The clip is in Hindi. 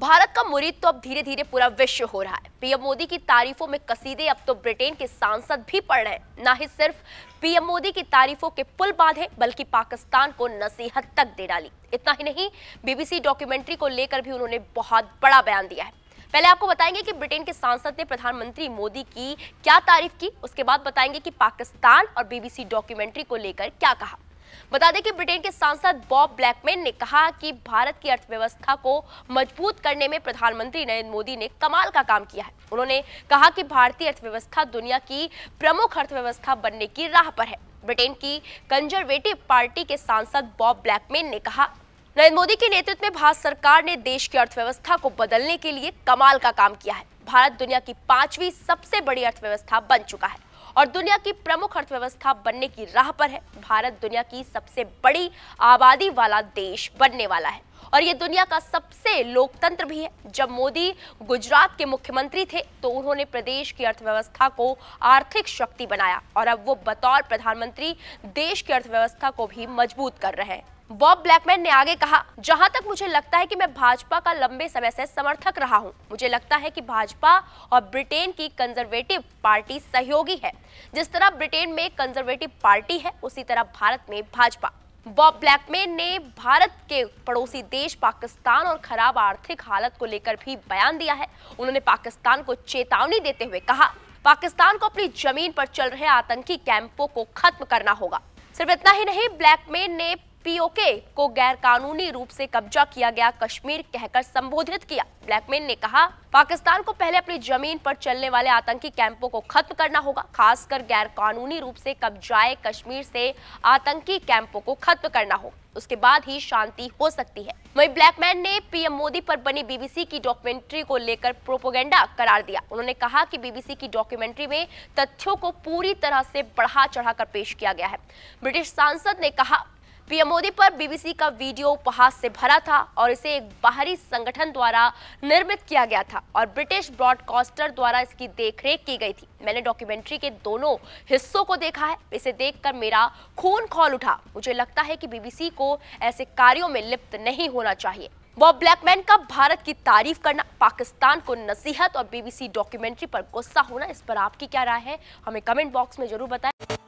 भारत का मुरीद तो अब धीरे धीरे पूरा विश्व हो रहा है पीएम मोदी की तारीफों में कसीदे अब तो ब्रिटेन के सांसद भी पढ़ रहे हैं ना ही सिर्फ पीएम मोदी की तारीफों के पुल बांधे बल्कि पाकिस्तान को नसीहत तक दे डाली इतना ही नहीं बीबीसी डॉक्यूमेंट्री को लेकर भी उन्होंने बहुत बड़ा बयान दिया है पहले आपको बताएंगे कि ब्रिटेन के सांसद ने प्रधानमंत्री मोदी की क्या तारीफ की उसके बाद बताएंगे कि पाकिस्तान और बीबीसी डॉक्यूमेंट्री को लेकर क्या कहा बता दें कि ब्रिटेन के सांसद बॉब ब्लैकमैन ने कहा कि भारत की अर्थव्यवस्था को मजबूत करने में प्रधानमंत्री नरेंद्र मोदी ने कमाल का काम किया है उन्होंने कहा कि भारतीय अर्थव्यवस्था दुनिया की प्रमुख अर्थव्यवस्था बनने की राह पर है ब्रिटेन की कंजर्वेटिव पार्टी के सांसद बॉब ब्लैकमैन ने कहा नरेंद्र मोदी के नेतृत्व में भारत सरकार ने देश की अर्थव्यवस्था को बदलने के लिए कमाल का काम किया है भारत दुनिया की पांचवी सबसे बड़ी अर्थव्यवस्था बन चुका है और दुनिया की प्रमुख अर्थव्यवस्था बनने की राह पर है भारत दुनिया की सबसे बड़ी आबादी वाला देश बनने वाला है और ये दुनिया का सबसे लोकतंत्र भी है जब मोदी गुजरात के मुख्यमंत्री थे तो उन्होंने प्रदेश की अर्थव्यवस्था को आर्थिक शक्ति बनाया और अब वो बतौर प्रधानमंत्री देश की अर्थव्यवस्था को भी मजबूत कर रहे हैं बॉब ब्लैकमैन ने आगे कहा जहां तक मुझे लगता है कि मैं भाजपा का लंबे समय से समर्थक रहा हूं मुझे लगता है कि भाजपा और ब्रिटेन की कंजर्वेटिव पार्टी सहयोगी है जिस तरह ब्रिटेन में कंजर्वेटिव पार्टी है उसी तरह भारत में भाजपा बॉब ब्लैकमैन ने भारत के पड़ोसी देश पाकिस्तान और खराब आर्थिक हालत को लेकर भी बयान दिया है उन्होंने पाकिस्तान को चेतावनी देते हुए कहा पाकिस्तान को अपनी जमीन पर चल रहे आतंकी कैंपों को खत्म करना होगा सिर्फ इतना ही नहीं ब्लैकमैन ने पीओके को गैरकानूनी रूप से कब्जा किया गया कश्मीर कहकर संबोधित किया ब्लैकमैन ने कहा पाकिस्तान को पहले अपनी जमीन पर चलने वाले आतंकी कैंपों को खत्म करना होगा खासकर गैरकानूनी रूप से कब्जाए कश्मीर से आतंकी कैंपों को खत्म करना हो उसके बाद ही शांति हो सकती है वही ब्लैकमैन ने पीएम मोदी पर बनी बीबीसी की डॉक्यूमेंट्री को लेकर प्रोपोगेंडा करार दिया उन्होंने कहा कि बीबीसी की डॉक्यूमेंट्री में तथ्यों को पूरी तरह से बढ़ा चढ़ाकर पेश किया गया है ब्रिटिश सांसद ने कहा पीएम मोदी पर बीबीसी का वीडियो उपहास से भरा था और इसे एक बाहरी संगठन द्वारा निर्मित किया गया था और ब्रिटिश ब्रॉडकास्टर द्वारा इसकी देखरेख की गई थी मैंने डॉक्यूमेंट्री के दोनों हिस्सों को देखा है इसे देखकर मेरा खून खोल उठा मुझे लगता है कि बीबीसी को ऐसे कार्यों में लिप्त नहीं होना चाहिए बॉब ब्लैकमैन का भारत की तारीफ करना पाकिस्तान को नसीहत और बीबीसी डॉक्यूमेंट्री पर गुस्सा होना इस पर आपकी क्या राय है हमें कमेंट बॉक्स में जरूर बताएं